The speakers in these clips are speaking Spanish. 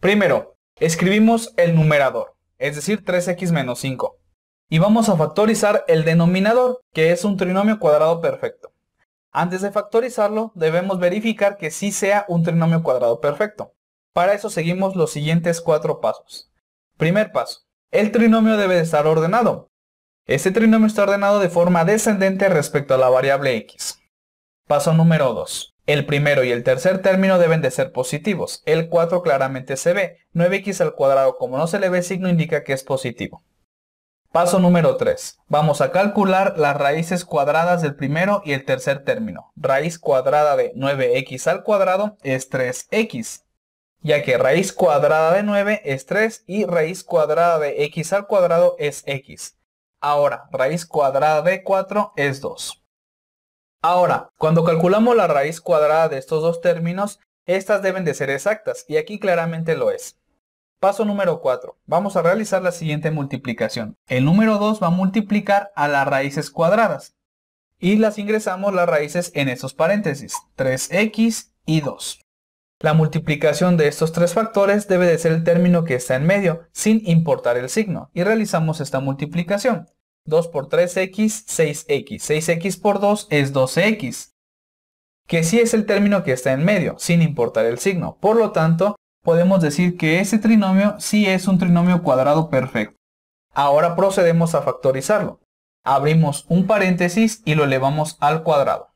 Primero, escribimos el numerador, es decir, 3x menos 5. Y vamos a factorizar el denominador, que es un trinomio cuadrado perfecto. Antes de factorizarlo, debemos verificar que sí sea un trinomio cuadrado perfecto. Para eso seguimos los siguientes cuatro pasos. Primer paso, el trinomio debe estar ordenado. Este trinomio está ordenado de forma descendente respecto a la variable x. Paso número 2. El primero y el tercer término deben de ser positivos. El 4 claramente se ve. 9x al cuadrado como no se le ve signo indica que es positivo. Paso número 3. Vamos a calcular las raíces cuadradas del primero y el tercer término. Raíz cuadrada de 9x al cuadrado es 3x ya que raíz cuadrada de 9 es 3 y raíz cuadrada de x al cuadrado es x. Ahora, raíz cuadrada de 4 es 2. Ahora, cuando calculamos la raíz cuadrada de estos dos términos, estas deben de ser exactas, y aquí claramente lo es. Paso número 4. Vamos a realizar la siguiente multiplicación. El número 2 va a multiplicar a las raíces cuadradas. Y las ingresamos las raíces en estos paréntesis. 3x y 2. La multiplicación de estos tres factores debe de ser el término que está en medio, sin importar el signo, y realizamos esta multiplicación. 2 por 3x, 6x. 6x por 2 es 12x, que sí es el término que está en medio, sin importar el signo. Por lo tanto, podemos decir que ese trinomio sí es un trinomio cuadrado perfecto. Ahora procedemos a factorizarlo. Abrimos un paréntesis y lo elevamos al cuadrado.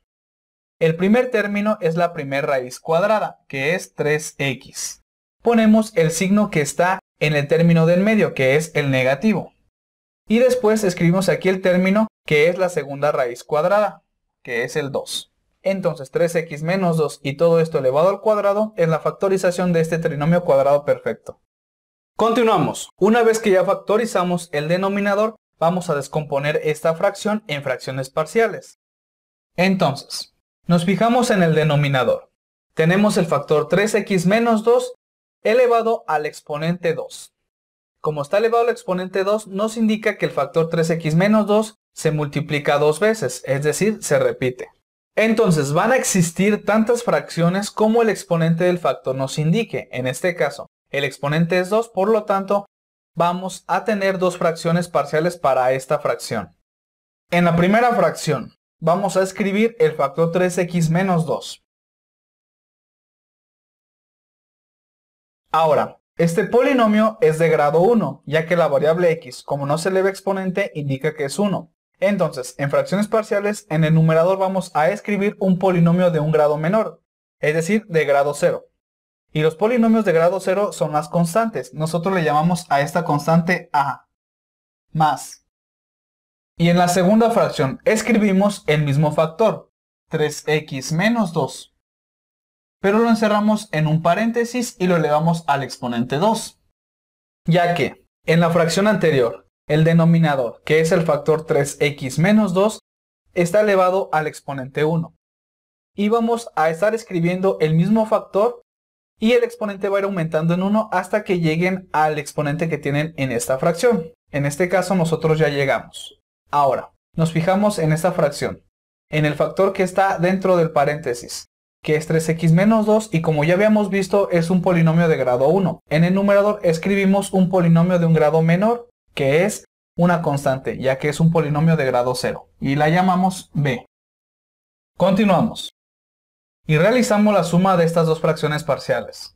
El primer término es la primera raíz cuadrada, que es 3x. Ponemos el signo que está en el término del medio, que es el negativo. Y después escribimos aquí el término que es la segunda raíz cuadrada, que es el 2. Entonces 3x menos 2 y todo esto elevado al cuadrado es la factorización de este trinomio cuadrado perfecto. Continuamos. Una vez que ya factorizamos el denominador, vamos a descomponer esta fracción en fracciones parciales. Entonces, nos fijamos en el denominador. Tenemos el factor 3x menos 2 elevado al exponente 2. Como está elevado al exponente 2, nos indica que el factor 3x menos 2 se multiplica dos veces, es decir, se repite. Entonces van a existir tantas fracciones como el exponente del factor nos indique. En este caso, el exponente es 2, por lo tanto, vamos a tener dos fracciones parciales para esta fracción. En la primera fracción, vamos a escribir el factor 3x menos 2. Ahora, este polinomio es de grado 1, ya que la variable x, como no se ve exponente, indica que es 1. Entonces, en fracciones parciales, en el numerador vamos a escribir un polinomio de un grado menor, es decir, de grado 0. Y los polinomios de grado 0 son las constantes. Nosotros le llamamos a esta constante a más. Y en la segunda fracción escribimos el mismo factor, 3x menos 2 pero lo encerramos en un paréntesis y lo elevamos al exponente 2. Ya que en la fracción anterior, el denominador, que es el factor 3x menos 2, está elevado al exponente 1. Y vamos a estar escribiendo el mismo factor y el exponente va a ir aumentando en 1 hasta que lleguen al exponente que tienen en esta fracción. En este caso nosotros ya llegamos. Ahora, nos fijamos en esta fracción, en el factor que está dentro del paréntesis que es 3x menos 2 y como ya habíamos visto es un polinomio de grado 1. En el numerador escribimos un polinomio de un grado menor que es una constante ya que es un polinomio de grado 0 y la llamamos b. Continuamos y realizamos la suma de estas dos fracciones parciales.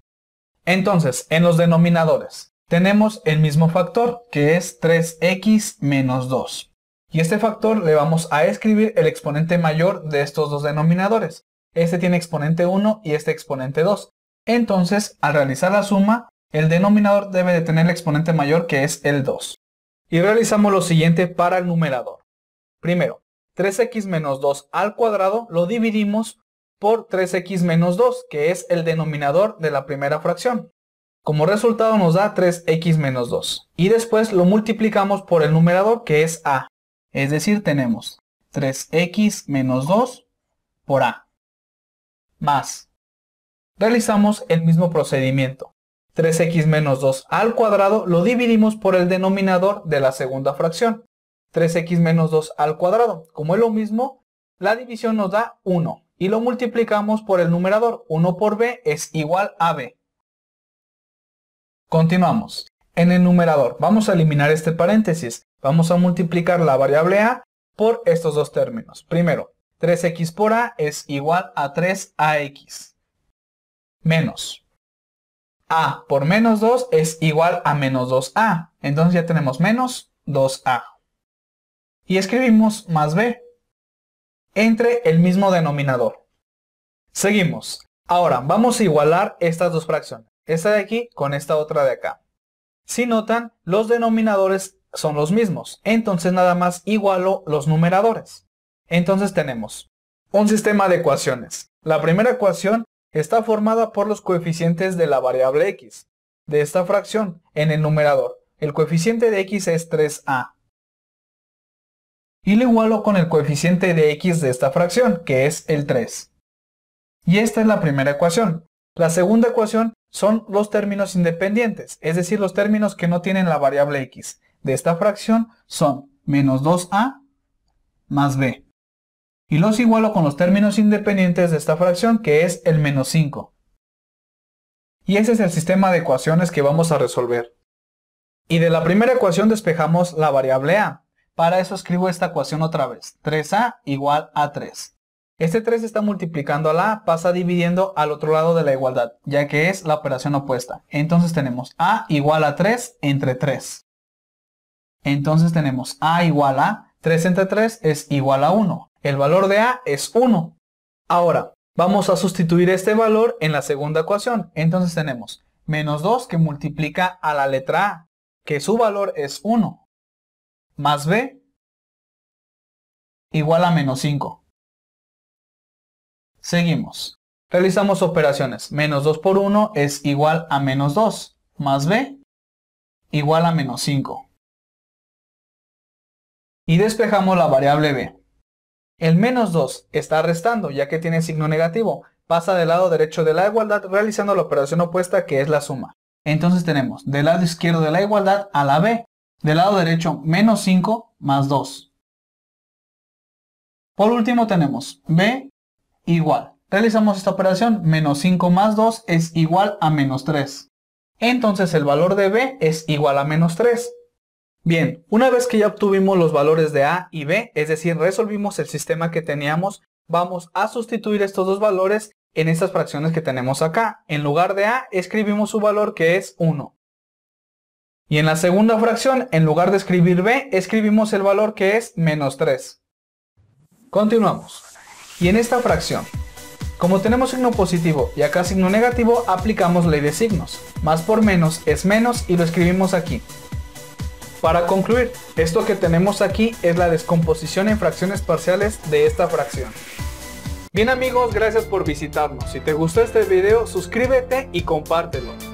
Entonces, en los denominadores tenemos el mismo factor que es 3x menos 2. Y este factor le vamos a escribir el exponente mayor de estos dos denominadores. Este tiene exponente 1 y este exponente 2. Entonces, al realizar la suma, el denominador debe de tener el exponente mayor que es el 2. Y realizamos lo siguiente para el numerador. Primero, 3x menos 2 al cuadrado lo dividimos por 3x menos 2, que es el denominador de la primera fracción. Como resultado nos da 3x menos 2. Y después lo multiplicamos por el numerador que es a. Es decir, tenemos 3x menos 2 por a más. Realizamos el mismo procedimiento. 3x menos 2 al cuadrado lo dividimos por el denominador de la segunda fracción. 3x menos 2 al cuadrado. Como es lo mismo, la división nos da 1 y lo multiplicamos por el numerador. 1 por b es igual a b. Continuamos. En el numerador vamos a eliminar este paréntesis. Vamos a multiplicar la variable a por estos dos términos. Primero, 3x por a es igual a 3ax. Menos. a por menos 2 es igual a menos 2a. Entonces ya tenemos menos 2a. Y escribimos más b. Entre el mismo denominador. Seguimos. Ahora vamos a igualar estas dos fracciones. Esta de aquí con esta otra de acá. Si notan, los denominadores son los mismos. Entonces nada más igualo los numeradores. Entonces tenemos un sistema de ecuaciones. La primera ecuación está formada por los coeficientes de la variable x, de esta fracción, en el numerador. El coeficiente de x es 3a. Y lo igualo con el coeficiente de x de esta fracción, que es el 3. Y esta es la primera ecuación. La segunda ecuación son los términos independientes, es decir, los términos que no tienen la variable x. De esta fracción son menos 2a más b y los igualo con los términos independientes de esta fracción que es el menos 5. Y ese es el sistema de ecuaciones que vamos a resolver. Y de la primera ecuación despejamos la variable a. Para eso escribo esta ecuación otra vez. 3a igual a 3. Este 3 está multiplicando a la a, pasa dividiendo al otro lado de la igualdad, ya que es la operación opuesta. Entonces tenemos a igual a 3 entre 3. Entonces tenemos a igual a 3 entre 3 es igual a 1. El valor de A es 1. Ahora, vamos a sustituir este valor en la segunda ecuación. Entonces tenemos menos 2 que multiplica a la letra A, que su valor es 1, más B igual a menos 5. Seguimos. Realizamos operaciones. Menos 2 por 1 es igual a menos 2, más B igual a menos 5 y despejamos la variable b. El menos 2 está restando ya que tiene signo negativo, pasa del lado derecho de la igualdad realizando la operación opuesta que es la suma. Entonces tenemos del lado izquierdo de la igualdad a la b, del lado derecho menos 5 más 2. Por último tenemos b igual. Realizamos esta operación, menos 5 más 2 es igual a menos 3. Entonces el valor de b es igual a menos 3 Bien, una vez que ya obtuvimos los valores de A y B, es decir, resolvimos el sistema que teníamos, vamos a sustituir estos dos valores en estas fracciones que tenemos acá. En lugar de A, escribimos su valor que es 1. Y en la segunda fracción, en lugar de escribir B, escribimos el valor que es menos 3. Continuamos. Y en esta fracción, como tenemos signo positivo y acá signo negativo, aplicamos ley de signos. Más por menos es menos y lo escribimos aquí. Para concluir, esto que tenemos aquí es la descomposición en fracciones parciales de esta fracción. Bien amigos, gracias por visitarnos. Si te gustó este video, suscríbete y compártelo.